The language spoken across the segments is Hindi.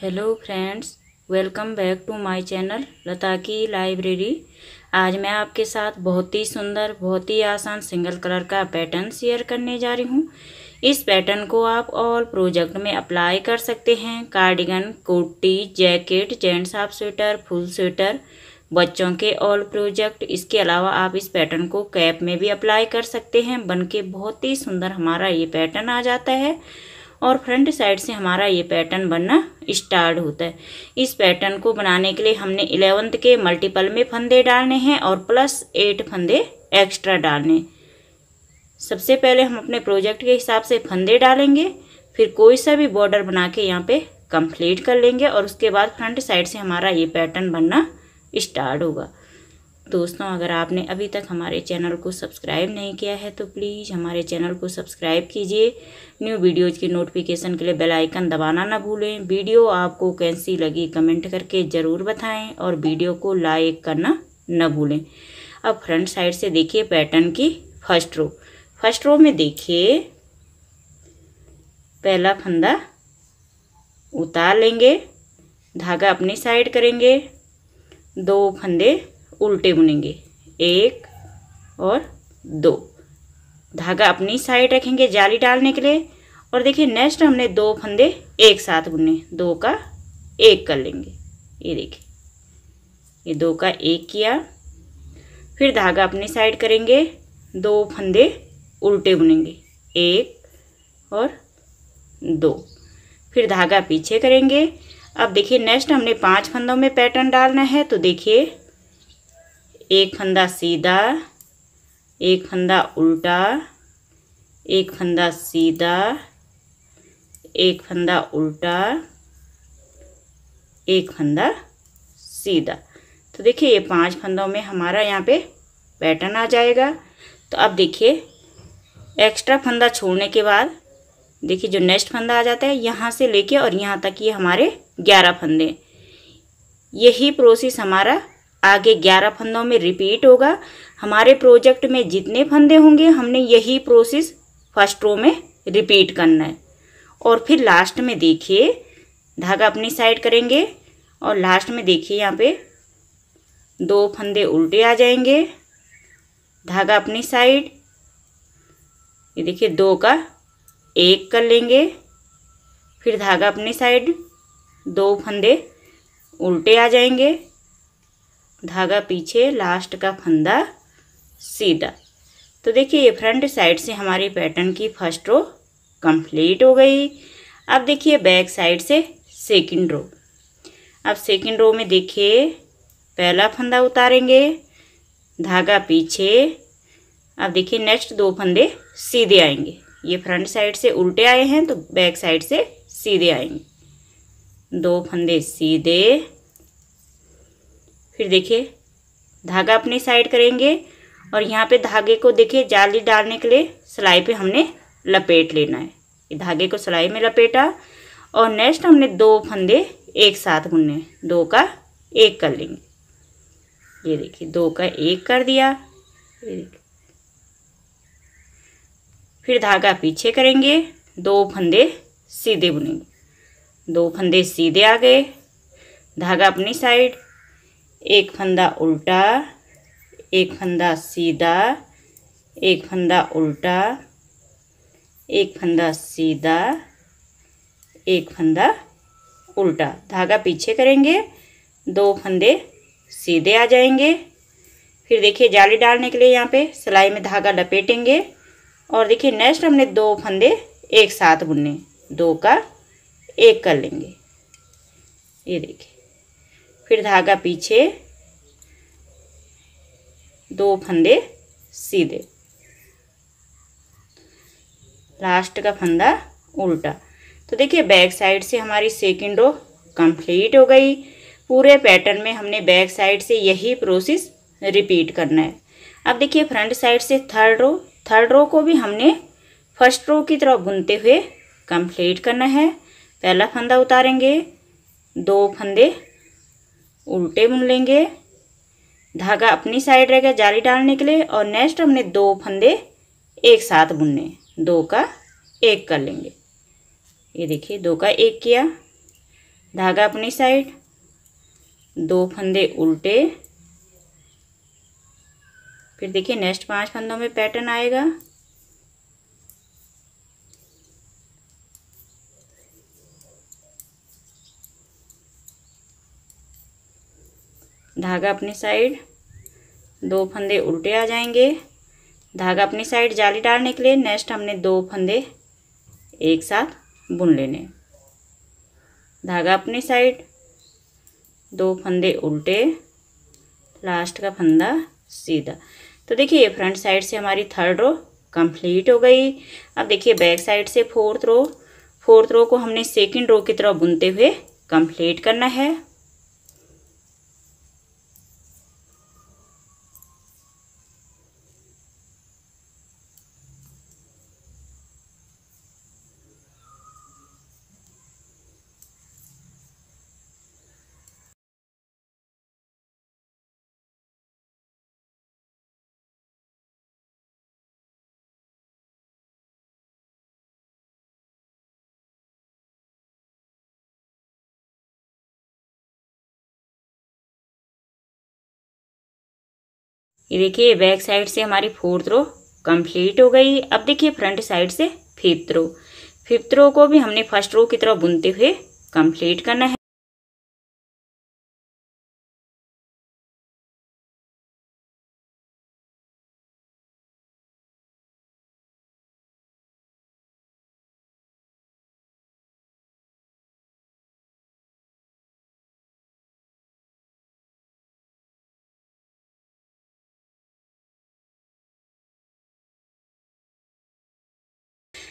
hello friends welcome back to my channel Lata की लाइब्रेरी आज मैं आपके साथ बहुत ही सुंदर बहुत ही आसान सिंगल कलर का पैटर्न शेयर करने जा रही हूँ इस पैटर्न को आप ऑल प्रोजेक्ट में अप्लाई कर सकते हैं कार्डिगन कोटी jacket gents half sweater full sweater बच्चों के ऑल प्रोजेक्ट इसके अलावा आप इस पैटर्न को कैप में भी अप्लाई कर सकते हैं बन के बहुत ही सुंदर हमारा ये पैटर्न आ जाता है और फ्रंट साइड से हमारा ये पैटर्न बनना स्टार्ट होता है इस पैटर्न को बनाने के लिए हमने इलेवंथ के मल्टीपल में फंदे डालने हैं और प्लस एट फंदे एक्स्ट्रा डालने सबसे पहले हम अपने प्रोजेक्ट के हिसाब से फंदे डालेंगे फिर कोई सा भी बॉर्डर बना के यहाँ पे कंप्लीट कर लेंगे और उसके बाद फ्रंट साइड से हमारा ये पैटर्न बनना स्टार्ट होगा दोस्तों अगर आपने अभी तक हमारे चैनल को सब्सक्राइब नहीं किया है तो प्लीज़ हमारे चैनल को सब्सक्राइब कीजिए न्यू वीडियोज़ की नोटिफिकेशन के लिए बेल आइकन दबाना ना भूलें वीडियो आपको कैसी लगी कमेंट करके ज़रूर बताएं और वीडियो को लाइक करना न भूलें अब फ्रंट साइड से देखिए पैटर्न की फर्स्ट रो फर्स्ट रो में देखिए पहला फंदा उतार लेंगे धागा अपनी साइड करेंगे दो फंदे उल्टे बुनेंगे एक और दो धागा अपनी साइड रखेंगे जाली डालने के लिए और देखिए नेक्स्ट हमने दो फंदे एक साथ बुने दो का एक कर लेंगे ये देखिए ये दो का एक किया फिर धागा अपनी साइड करेंगे दो फंदे उल्टे बुनेंगे एक और दो फिर धागा पीछे करेंगे अब देखिए नेक्स्ट हमने पांच फंदों में पैटर्न डालना है तो देखिए एक फंदा सीधा एक फंदा उल्टा एक फंदा सीधा एक फंदा उल्टा एक फंदा सीधा तो देखिए ये पांच फंदों में हमारा यहाँ पे पैटर्न आ जाएगा तो अब देखिए एक्स्ट्रा फंदा छोड़ने के बाद देखिए जो नेक्स्ट फंदा आ जाता है यहाँ से लेके और यहाँ तक ये यह हमारे ग्यारह फंदे यही प्रोसेस हमारा आगे ग्यारह फंदों में रिपीट होगा हमारे प्रोजेक्ट में जितने फंदे होंगे हमने यही प्रोसेस फर्स्ट रो में रिपीट करना है और फिर लास्ट में देखिए धागा अपनी साइड करेंगे और लास्ट में देखिए यहाँ पे दो फंदे उल्टे आ जाएंगे धागा अपनी साइड ये देखिए दो का एक कर लेंगे फिर धागा अपनी साइड दो फंदे उल्टे आ जाएंगे धागा पीछे लास्ट का फंदा सीधा तो देखिए ये फ्रंट साइड से हमारी पैटर्न की फर्स्ट रो कंप्लीट हो गई अब देखिए बैक साइड से सेकंड रो अब सेकंड रो में देखिए पहला फंदा उतारेंगे धागा पीछे अब देखिए नेक्स्ट दो फंदे सीधे आएंगे ये फ्रंट साइड से उल्टे आए हैं तो बैक साइड से सीधे आएंगे दो फंदे सीधे फिर देखिए धागा अपनी साइड करेंगे और यहाँ पे धागे को देखिए जाली डालने के लिए सिलाई पे हमने लपेट लेना है ये धागे को सिलाई में लपेटा और नेक्स्ट हमने दो फंदे एक साथ बुनने दो का एक कर लेंगे ये देखिए दो का एक कर दिया फिर धागा पीछे करेंगे दो फंदे सीधे बुनेंगे दो फंदे सीधे आ गए धागा अपनी साइड एक फंदा उल्टा एक फंदा सीधा एक फंदा उल्टा एक फंदा सीधा एक फंदा उल्टा धागा पीछे करेंगे दो फंदे सीधे आ जाएंगे फिर देखिए जाली डालने के लिए यहाँ पे सिलाई में धागा लपेटेंगे और देखिए नेक्स्ट हमने दो फंदे एक साथ बुनने दो का एक कर लेंगे ये देखिए फिर धागा पीछे दो फंदे सीधे लास्ट का फंदा उल्टा तो देखिए बैक साइड से हमारी सेकेंड रो कंप्लीट हो गई पूरे पैटर्न में हमने बैक साइड से यही प्रोसेस रिपीट करना है अब देखिए फ्रंट साइड से थर्ड रो थर्ड रो को भी हमने फर्स्ट रो की तरफ बुनते हुए कंप्लीट करना है पहला फंदा उतारेंगे दो फंदे उल्टे बुन लेंगे धागा अपनी साइड रहेगा जाली डालने के लिए और नेक्स्ट हमने दो फंदे एक साथ बुनने दो का एक कर लेंगे ये देखिए दो का एक किया धागा अपनी साइड दो फंदे उल्टे फिर देखिए नेक्स्ट पांच फंदों में पैटर्न आएगा धागा अपनी साइड दो फंदे उल्टे आ जाएंगे धागा अपनी साइड जाली डालने के लिए नेक्स्ट हमने दो फंदे एक साथ बुन लेने धागा अपनी साइड दो फंदे उल्टे लास्ट का फंदा सीधा तो देखिए ये फ्रंट साइड से हमारी थर्ड रो कंप्लीट हो गई अब देखिए बैक साइड से फोर्थ रो फोर्थ रो को हमने सेकंड रो की तरफ बुनते हुए कंप्लीट करना है ये देखिए बैक साइड से हमारी फोर्थ रो कंप्लीट हो गई अब देखिए फ्रंट साइड से फिफ्थ रो फिफ्थ रो को भी हमने फर्स्ट रो की तरह बुनते हुए कंप्लीट करना है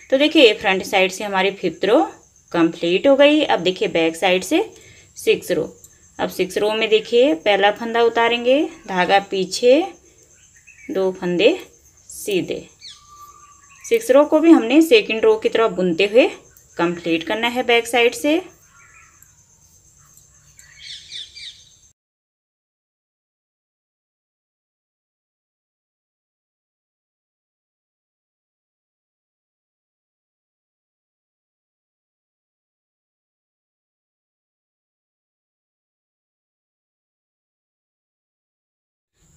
तो देखिए फ्रंट साइड से हमारी फिफ्थ रो कंप्लीट हो गई अब देखिए बैक साइड से सिक्स रो अब सिक्स रो में देखिए पहला फंदा उतारेंगे धागा पीछे दो फंदे सीधे सिक्स रो को भी हमने सेकंड रो की तरफ बुनते हुए कंप्लीट करना है बैक साइड से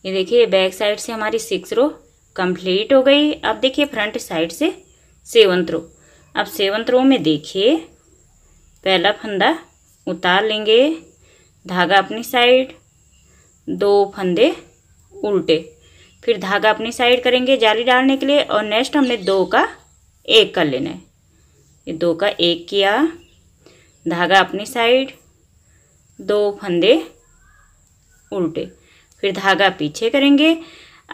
ये देखिए बैक साइड से हमारी सिक्स रो कंप्लीट हो गई अब देखिए फ्रंट साइड से सेवंथ रो अब सेवंथ रो में देखिए पहला फंदा उतार लेंगे धागा अपनी साइड दो फंदे उल्टे फिर धागा अपनी साइड करेंगे जाली डालने के लिए और नेक्स्ट हमने दो का एक कर लेना है ये दो का एक किया धागा अपनी साइड दो फंदे उल्टे फिर धागा पीछे करेंगे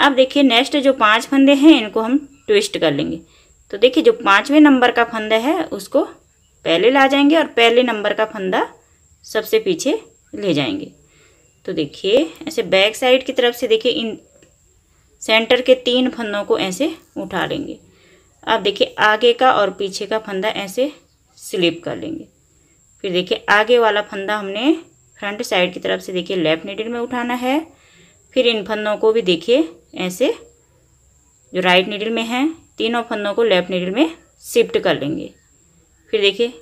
अब देखिए नेक्स्ट जो पांच फंदे हैं इनको हम ट्विस्ट कर लेंगे तो देखिए जो पाँचवें नंबर का फंदा है उसको पहले ला जाएंगे और पहले नंबर का फंदा सबसे पीछे ले जाएंगे तो देखिए ऐसे बैक साइड की तरफ से देखिए इन सेंटर के तीन फंदों को ऐसे उठा लेंगे अब देखिए आगे का और पीछे का फंदा ऐसे स्लिप कर लेंगे फिर देखिए आगे वाला फंदा हमने फ्रंट साइड की तरफ से देखिए लेफ्ट नीडल में उठाना है फिर इन फंदों को भी देखिए ऐसे जो राइट नीडल में है तीनों फंदों को लेफ़्ट नीडल में शिफ्ट कर लेंगे फिर देखिए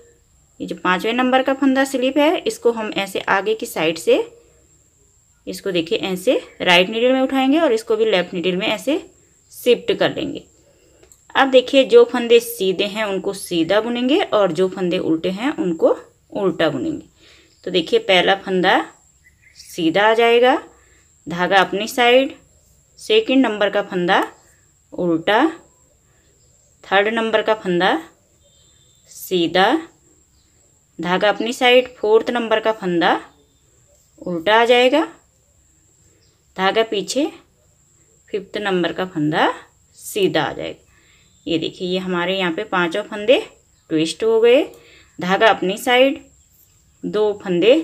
ये जो पाँचवें नंबर का फंदा स्लिप है इसको हम ऐसे आगे की साइड से इसको देखिए ऐसे राइट नीडल में उठाएंगे और इसको भी लेफ़्ट नीडल में ऐसे शिफ्ट कर लेंगे अब देखिए जो फंदे सीधे हैं उनको सीधा बुनेंगे और जो फंदे उल्टे हैं उनको उल्टा बुनेंगे तो देखिए पहला फंदा सीधा आ जाएगा धागा अपनी साइड सेकंड नंबर का फंदा उल्टा थर्ड नंबर का फंदा सीधा धागा अपनी साइड फोर्थ नंबर का फंदा उल्टा आ जाएगा धागा पीछे फिफ्थ नंबर का फंदा सीधा आ जाएगा ये देखिए ये हमारे यहाँ पे पांचों फंदे ट्विस्ट हो गए धागा अपनी साइड दो फंदे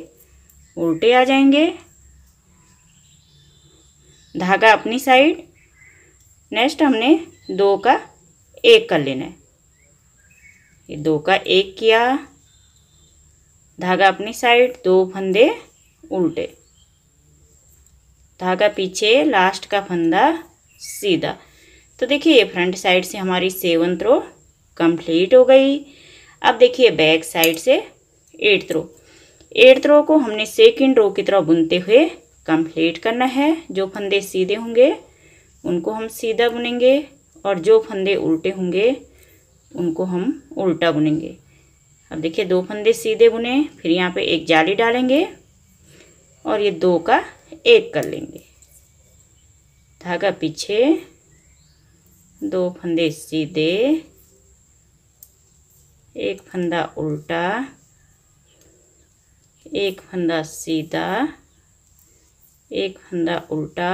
उल्टे आ जाएंगे धागा अपनी साइड नेक्स्ट हमने दो का एक कर लेना है ये दो का एक किया धागा अपनी साइड दो फंदे उल्टे धागा पीछे लास्ट का फंदा सीधा तो देखिए ये फ्रंट साइड से हमारी सेवन थ्रो कंप्लीट हो गई अब देखिए बैक साइड से एट थ्रो एट थ्रो को हमने सेकेंड रो की तरह बुनते हुए कंप्लीट करना है जो फंदे सीधे होंगे उनको हम सीधा बुनेंगे और जो फंदे उल्टे होंगे उनको हम उल्टा बुनेंगे अब देखिए दो फंदे सीधे बुने फिर यहाँ पे एक जाली डालेंगे और ये दो का एक कर लेंगे धागा पीछे दो फंदे सीधे एक फंदा उल्टा एक फंदा सीधा एक फंदा उल्टा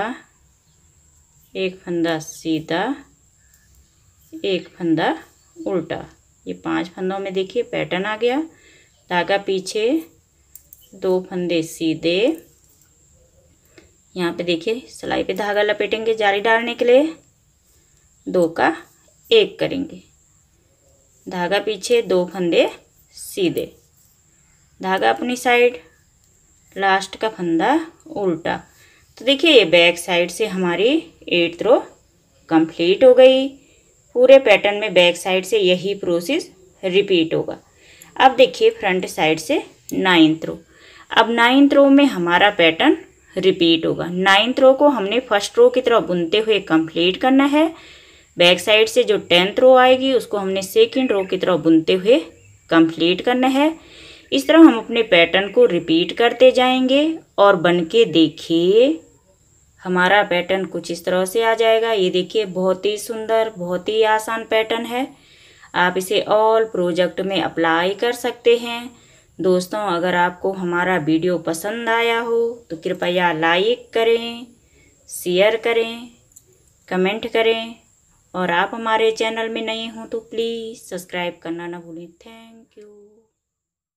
एक फंदा सीधा एक फंदा उल्टा ये पांच फंदों में देखिए पैटर्न आ गया धागा पीछे दो फंदे सीधे यहाँ पे देखिए सिलाई पे धागा लपेटेंगे जाली डालने के लिए दो का एक करेंगे धागा पीछे दो फंदे सीधे धागा अपनी साइड लास्ट का फंदा उल्टा तो देखिए ये बैक साइड से हमारी एट रो कंप्लीट हो गई पूरे पैटर्न में बैक साइड से यही प्रोसेस रिपीट होगा अब देखिए फ्रंट साइड से नाइन्थ रो अब नाइन्थ रो में हमारा पैटर्न रिपीट होगा नाइन्थ रो को हमने फर्स्ट रो की तरह बुनते हुए कंप्लीट करना है बैक साइड से जो टेंथ रो आएगी उसको हमने सेकेंड रो की तरह बुनते हुए कंप्लीट करना है इस तरह हम अपने पैटर्न को रिपीट करते जाएंगे और बन के देखिए हमारा पैटर्न कुछ इस तरह से आ जाएगा ये देखिए बहुत ही सुंदर बहुत ही आसान पैटर्न है आप इसे ऑल प्रोजेक्ट में अप्लाई कर सकते हैं दोस्तों अगर आपको हमारा वीडियो पसंद आया हो तो कृपया लाइक करें शेयर करें कमेंट करें और आप हमारे चैनल में नए हों तो प्लीज़ सब्सक्राइब करना ना भूलें थैंक यू